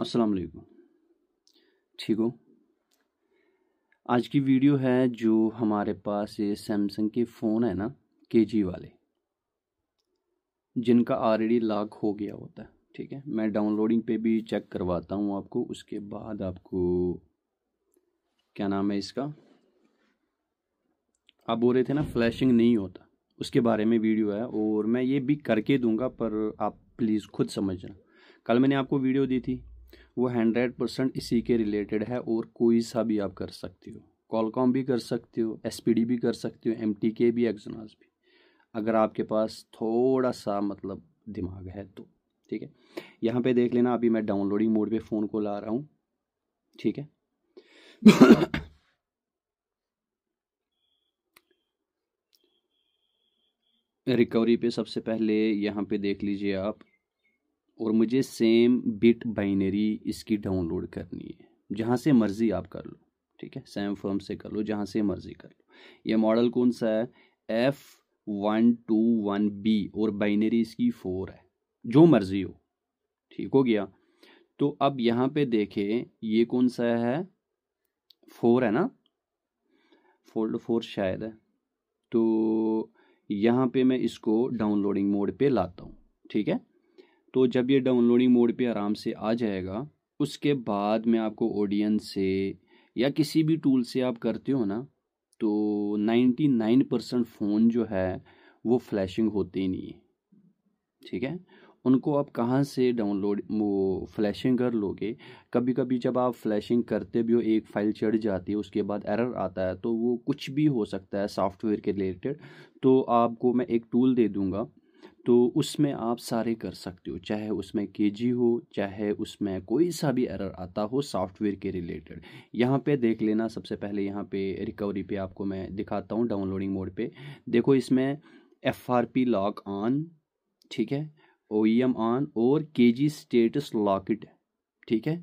अस्सलाम ठीक हो आज की वीडियो है जो हमारे पास ये सैमसंग के फ़ोन है ना के जी वाले जिनका ऑलरेडी लॉक हो गया होता है ठीक है मैं डाउनलोडिंग पे भी चेक करवाता हूँ आपको उसके बाद आपको क्या नाम है इसका आप बोल रहे थे ना फ्लैशिंग नहीं होता उसके बारे में वीडियो है और मैं ये भी करके दूंगा पर आप प्लीज़ खुद समझना कल मैंने आपको वीडियो दी थी वो हंड्रेड परसेंट इसी के रिलेटेड है और कोई सा भी आप कर सकते हो कॉलकॉम भी कर सकते हो एस भी कर सकते हो एम भी एक्जनास भी अगर आपके पास थोड़ा सा मतलब दिमाग है तो ठीक है यहाँ पे देख लेना अभी मैं डाउनलोडिंग मोड पे फ़ोन को ला रहा हूँ ठीक है रिकवरी पे सबसे पहले यहाँ पे देख लीजिए आप और मुझे सेम बिट बाइनरी इसकी डाउनलोड करनी है जहाँ से मर्ज़ी आप कर लो ठीक है सेम फर्म से कर लो जहाँ से मर्ज़ी कर लो ये मॉडल कौन सा है F one two one B और बाइनरी इसकी फोर है जो मर्ज़ी हो ठीक हो गया तो अब यहाँ पे देखें ये कौन सा है फोर है ना फोल्ड फोर शायद है तो यहाँ पे मैं इसको डाउनलोडिंग मोड पे लाता हूँ ठीक है तो जब ये डाउनलोडिंग मोड पे आराम से आ जाएगा उसके बाद में आपको ऑडियंस से या किसी भी टूल से आप करते हो ना तो 99 परसेंट फ़ोन जो है वो फ्लैशिंग होते ही नहीं है ठीक है उनको आप कहाँ से डाउनलोड वो फ्लैशिंग कर लोगे कभी कभी जब आप फ्लैशिंग करते भी हो एक फ़ाइल चढ़ जाती है उसके बाद एरर आता है तो वो कुछ भी हो सकता है सॉफ्टवेयर के रिलेटेड तो आपको मैं एक टूल दे दूँगा तो उसमें आप सारे कर सकते हो चाहे उसमें के हो चाहे उसमें कोई सा भी एरर आता हो सॉफ्टवेयर के रिलेटेड यहाँ पे देख लेना सबसे पहले यहाँ पे रिकवरी पे आपको मैं दिखाता हूँ डाउनलोडिंग मोड पे देखो इसमें F R P lock on ठीक है ओ ई एम ऑन और के जी स्टेटस लॉकेट ठीक है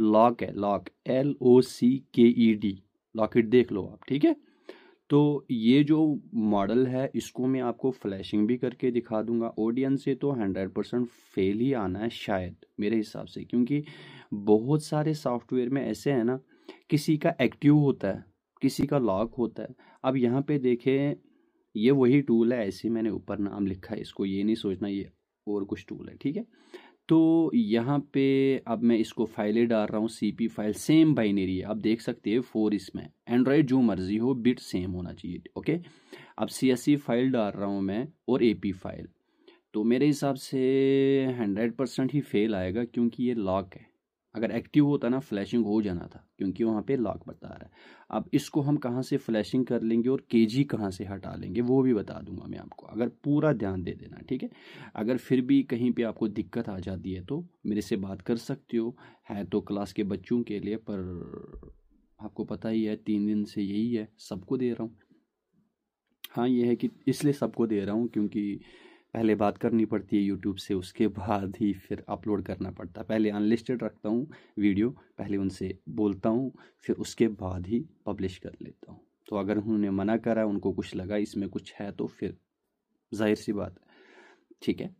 लॉक है लॉक एल ओ सी के ई डी लॉकेट देख लो आप ठीक है तो ये जो मॉडल है इसको मैं आपको फ्लैशिंग भी करके दिखा दूंगा ऑडियंस से तो हंड्रेड परसेंट फेल ही आना है शायद मेरे हिसाब से क्योंकि बहुत सारे सॉफ्टवेयर में ऐसे है ना किसी का एक्टिव होता है किसी का लॉक होता है अब यहाँ पे देखें ये वही टूल है ऐसे मैंने ऊपर नाम लिखा है इसको ये नहीं सोचना ये और कुछ टूल है ठीक है तो यहाँ पे अब मैं इसको फाइलें डाल रहा हूँ सी फाइल सेम बाइनरी है आप देख सकते हैं फोर इसमें एंड्रॉयड जो मर्जी हो बिट सेम होना चाहिए ओके अब सी फाइल डाल रहा हूँ मैं और ए फाइल तो मेरे हिसाब से हंड्रेड परसेंट ही फेल आएगा क्योंकि ये लॉक है अगर एक्टिव होता ना फ्लैशिंग हो जाना था क्योंकि वहाँ पे लॉक बता रहा है अब इसको हम कहाँ से फ्लैशिंग कर लेंगे और के जी कहाँ से हटा लेंगे वो भी बता दूंगा मैं आपको अगर पूरा ध्यान दे देना ठीक है अगर फिर भी कहीं पे आपको दिक्कत आ जाती है तो मेरे से बात कर सकते हो है तो क्लास के बच्चों के लिए पर आपको पता ही है तीन दिन से यही है सबको दे रहा हूँ हाँ ये है कि इसलिए सबको दे रहा हूँ क्योंकि पहले बात करनी पड़ती है यूट्यूब से उसके बाद ही फिर अपलोड करना पड़ता है पहले अनलिस्टेड रखता हूँ वीडियो पहले उनसे बोलता हूँ फिर उसके बाद ही पब्लिश कर लेता हूँ तो अगर उन्होंने मना करा उनको कुछ लगा इसमें कुछ है तो फिर जाहिर सी बात ठीक है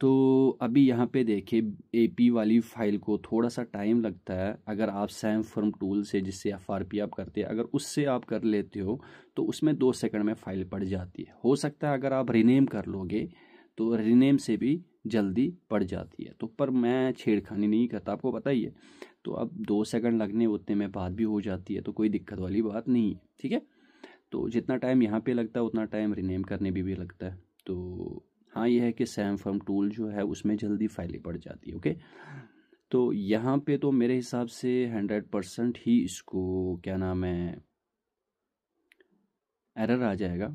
तो अभी यहाँ पे देखिए एपी वाली फाइल को थोड़ा सा टाइम लगता है अगर आप सैम फर्म टूल से जिससे एफ आर पी आप करते हैं अगर उससे आप कर लेते हो तो उसमें दो सेकंड में फाइल पड़ जाती है हो सकता है अगर आप रिनेम कर लोगे तो रिनेम से भी जल्दी पड़ जाती है तो पर मैं छेड़खानी नहीं करता आपको पता ही है तो अब दो सेकंड लगने उतने में बात भी हो जाती है तो कोई दिक्कत वाली बात नहीं है ठीक है तो जितना टाइम यहाँ पे लगता है उतना टाइम रिनेम करने भी, भी लगता है तो हाँ ये है कि सैम फर्म टूल जो है उसमें जल्दी फाइलें पड़ जाती है ओके तो यहाँ पे तो मेरे हिसाब से हंड्रेड परसेंट ही इसको क्या नाम है एरर आ जाएगा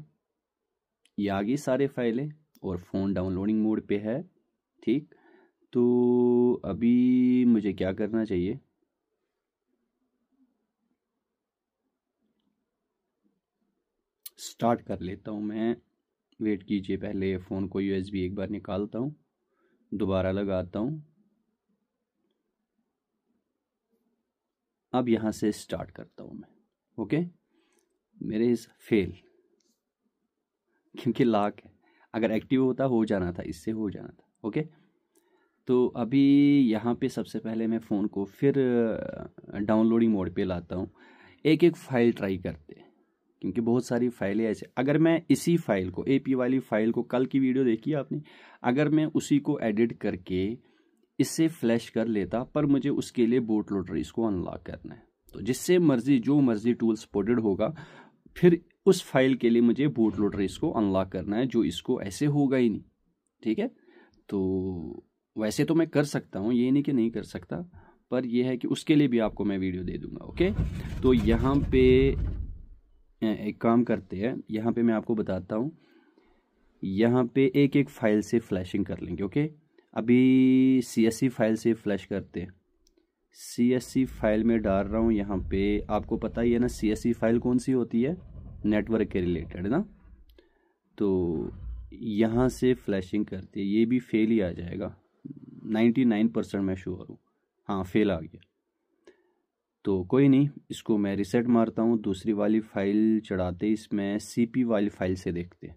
ये आ गई सारे फाइलें और फ़ोन डाउनलोडिंग मोड पे है ठीक तो अभी मुझे क्या करना चाहिए स्टार्ट कर लेता हूँ मैं वेट कीजिए पहले फ़ोन को यू एक बार निकालता हूँ दोबारा लगाता हूँ अब यहाँ से स्टार्ट करता हूँ मैं ओके मेरे इस फेल क्योंकि लाक है अगर एक्टिव होता हो जाना था इससे हो जाना था ओके तो अभी यहाँ पे सबसे पहले मैं फ़ोन को फिर डाउनलोडिंग मोड पे लाता हूँ एक एक फ़ाइल ट्राई करता क्योंकि बहुत सारी फाइलें ऐसे अगर मैं इसी फाइल को ए वाली फाइल को कल की वीडियो देखी आपने अगर मैं उसी को एडिट करके इससे फ्लैश कर लेता पर मुझे उसके लिए बोट लोटर इसको अनलॉक करना है तो जिससे मर्जी जो मर्जी टूल सपोर्टेड होगा फिर उस फाइल के लिए मुझे बोट लोटर इसको अनलॉक करना है जो इसको ऐसे होगा ही नहीं ठीक है तो वैसे तो मैं कर सकता हूँ ये नहीं कि नहीं कर सकता पर यह है कि उसके लिए भी आपको मैं वीडियो दे दूंगा ओके तो यहाँ पे एक काम करते हैं यहाँ पे मैं आपको बताता हूँ यहाँ पे एक एक फाइल से फ्लैशिंग कर लेंगे ओके अभी सी फाइल से फ्लैश करते हैं सी फाइल में डाल रहा हूँ यहाँ पे आपको पता ही है ना सी फाइल कौन सी होती है नेटवर्क के रिलेटेड ना तो यहाँ से फ्लैशिंग करते ये भी फेल ही आ जाएगा नाइन्टी नाइन परसेंट मैं श्योर हूँ हाँ फेल आ गया तो कोई नहीं इसको मैं रिसेट मारता हूँ दूसरी वाली फाइल चढ़ाते इसमें पी वाली फाइल से देखते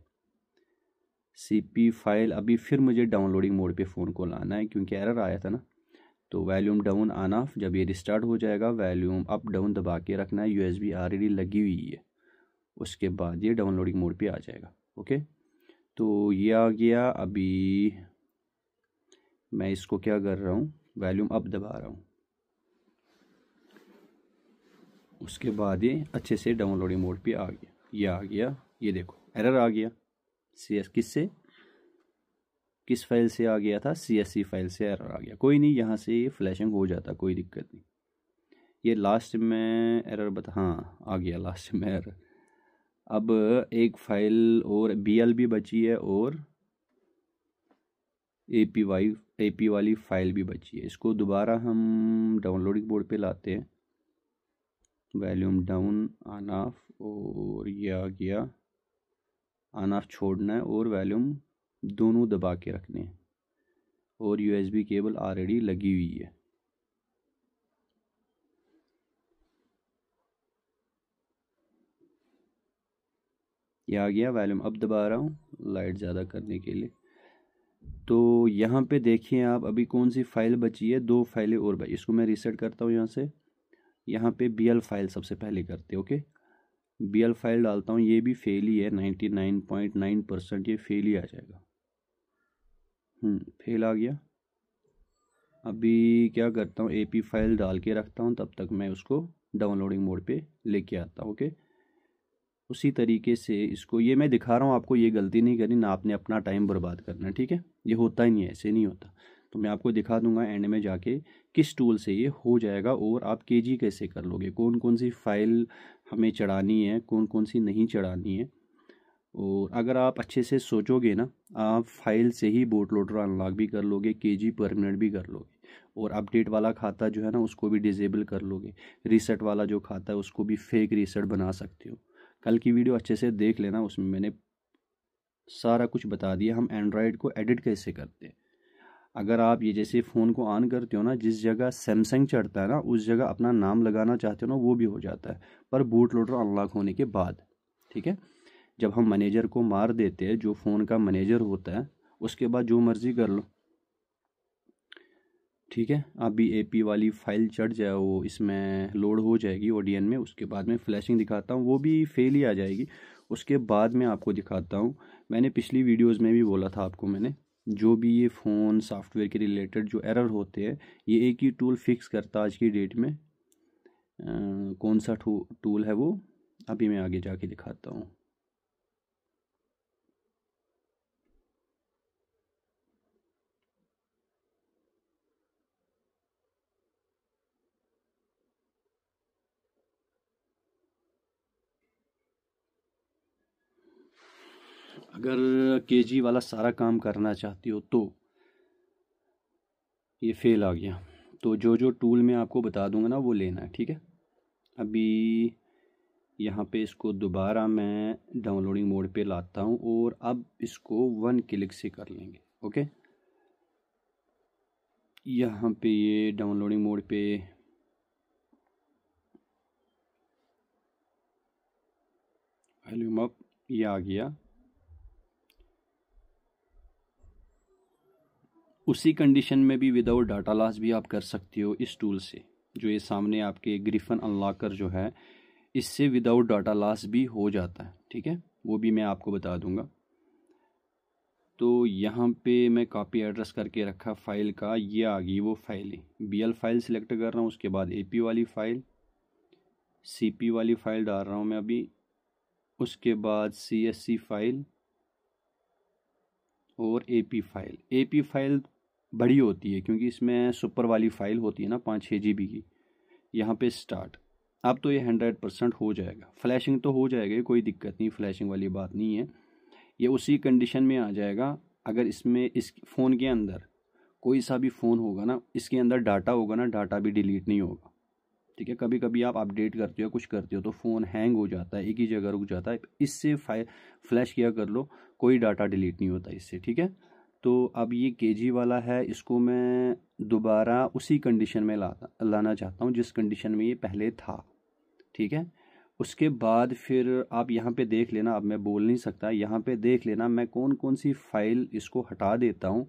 पी फाइल अभी फिर मुझे डाउनलोडिंग मोड पे फ़ोन को लाना है क्योंकि एरर आया था ना तो वॉल्यूम डाउन आना जब ये रिस्टार्ट हो जाएगा वॉल्यूम अप डाउन दबा के रखना है आर ऑलरेडी लगी हुई है उसके बाद ये डाउनलोडिंग मोड पे आ जाएगा ओके तो ये आ गया अभी मैं इसको क्या कर रहा हूँ वॉल्यूम अप दबा रहा हूँ उसके बाद ये अच्छे से डाउनलोडिंग मोड पे आ गया ये आ गया ये देखो एरर आ गया सी एस किस से किस फाइल से आ गया था सी एस सी फाइल से एरर आ गया कोई नहीं यहाँ से ये फ्लैशिंग हो जाता कोई दिक्कत नहीं ये लास्ट में एरर बता हाँ आ गया लास्ट में एरर अब एक फाइल और बी एल भी बची है और A P Y A P वाली फ़ाइल भी बची है इसको दोबारा हम डाउनलोडिंग बोर्ड पे लाते हैं वॉल्यूम डाउन ऑन ऑफ और ये आ गया ऑन ऑफ छोड़ना है और वॉल्यूम दोनों दबा के रखने हैं और यूएसबी केबल ऑलरेडी लगी हुई है ये आ गया वॉल्यूम अब दबा रहा हूँ लाइट ज़्यादा करने के लिए तो यहाँ पे देखिए आप अभी कौन सी फाइल बची है दो फाइलें और भाई इसको मैं रीसेट करता हूँ यहाँ से यहाँ पे बी एल फाइल सबसे पहले करते ओके बी एल फाइल डालता हूँ ये भी फेल ही है ninety nine point nine percent ये फेल ही आ जाएगा फेल हम्म, आ गया अभी क्या करता हूँ ए पी फाइल डाल के रखता हूँ तब तक मैं उसको डाउनलोडिंग मोड पे लेके आता हूँ ओके उसी तरीके से इसको ये मैं दिखा रहा हूँ आपको ये गलती नहीं करनी ना आपने अपना टाइम बर्बाद करना ठीक है ये होता ही नहीं है ऐसे नहीं होता तो मैं आपको दिखा दूंगा एंड में जाके किस टूल से ये हो जाएगा और आप के जी कैसे कर लोगे कौन कौन सी फाइल हमें चढ़ानी है कौन कौन सी नहीं चढ़ानी है और अगर आप अच्छे से सोचोगे ना आप फाइल से ही बोट लोडर अनलॉक भी कर लोगे के जी पर भी कर लोगे और अपडेट वाला खाता जो है ना उसको भी डिजेबल कर लोगे रीसेट वाला जो खाता है उसको भी फेक रीसेट बना सकते हो कल की वीडियो अच्छे से देख लेना उसमें मैंने सारा कुछ बता दिया हम एंड्रॉयड को एडिट कैसे करते हैं अगर आप ये जैसे फ़ोन को ऑन करते हो ना जिस जगह सैमसंग चढ़ता है ना उस जगह अपना नाम लगाना चाहते हो ना वो भी हो जाता है पर बूट लोडर अनलॉक होने के बाद ठीक है जब हम मैनेजर को मार देते हैं जो फ़ोन का मैनेजर होता है उसके बाद जो मर्ज़ी कर लो ठीक है आप भी ए पी वाली फ़ाइल चढ़ जाए वो इसमें लोड हो जाएगी ओ में उसके बाद में फ्लैशिंग दिखाता हूँ वो भी फेल ही आ जाएगी उसके बाद मैं आपको दिखाता हूँ मैंने पिछली वीडियोज़ में भी बोला था आपको मैंने जो भी ये फ़ोन सॉफ्टवेयर के रिलेटेड जो एरर होते हैं ये एक ही टूल फिक्स करता आज की डेट में आ, कौन सा टूल है वो अभी मैं आगे जाके दिखाता हूँ अगर केजी वाला सारा काम करना चाहती हो तो ये फेल आ गया तो जो जो टूल मैं आपको बता दूंगा ना वो लेना है ठीक है अभी यहाँ पे इसको दोबारा मैं डाउनलोडिंग मोड पे लाता हूँ और अब इसको वन क्लिक से कर लेंगे ओके यहाँ पे ये डाउनलोडिंग मोड पे वॉल्यूम अप ये आ गया उसी कंडीशन में भी विदाउट डाटा लॉस भी आप कर सकते हो इस टूल से जो ये सामने आपके ग्रिफन अनलॉकर जो है इससे विदाउट डाटा लॉस भी हो जाता है ठीक है वो भी मैं आपको बता दूंगा तो यहाँ पे मैं कॉपी एड्रेस करके रखा फ़ाइल का ये आ गई वो file B L file select कर रहा हूँ उसके बाद ए पी वाली फ़ाइल सी पी वाली फ़ाइल डाल रहा हूँ मैं अभी उसके बाद सी एस सी फ़ाइल और A P file A P file बड़ी होती है क्योंकि इसमें सुपर वाली फाइल होती है ना पाँच छः जी की यहाँ पे स्टार्ट अब तो ये हंड्रेड परसेंट हो जाएगा फ्लैशिंग तो हो जाएगा कोई दिक्कत नहीं फ्लैशिंग वाली बात नहीं है ये उसी कंडीशन में आ जाएगा अगर इसमें इस फ़ोन के अंदर कोई सा भी फ़ोन होगा ना इसके अंदर डाटा होगा ना डाटा भी डिलीट नहीं होगा ठीक है कभी कभी आप अपडेट करते हो कुछ करते हो तो फ़ोन हैंग हो जाता है एक ही जगह रुक जाता है इससे फाइल फ्लैश किया कर लो कोई डाटा डिलीट नहीं होता इससे ठीक है तो अब ये के वाला है इसको मैं दोबारा उसी कंडीशन में ला लाना चाहता हूँ जिस कंडीशन में ये पहले था ठीक है उसके बाद फिर आप यहाँ पे देख लेना अब मैं बोल नहीं सकता यहाँ पे देख लेना मैं कौन कौन सी फाइल इसको हटा देता हूँ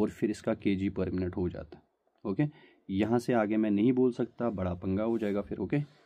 और फिर इसका के जी परमानेंट हो जाता ओके यहाँ से आगे मैं नहीं बोल सकता बड़ा पंगा हो जाएगा फिर ओके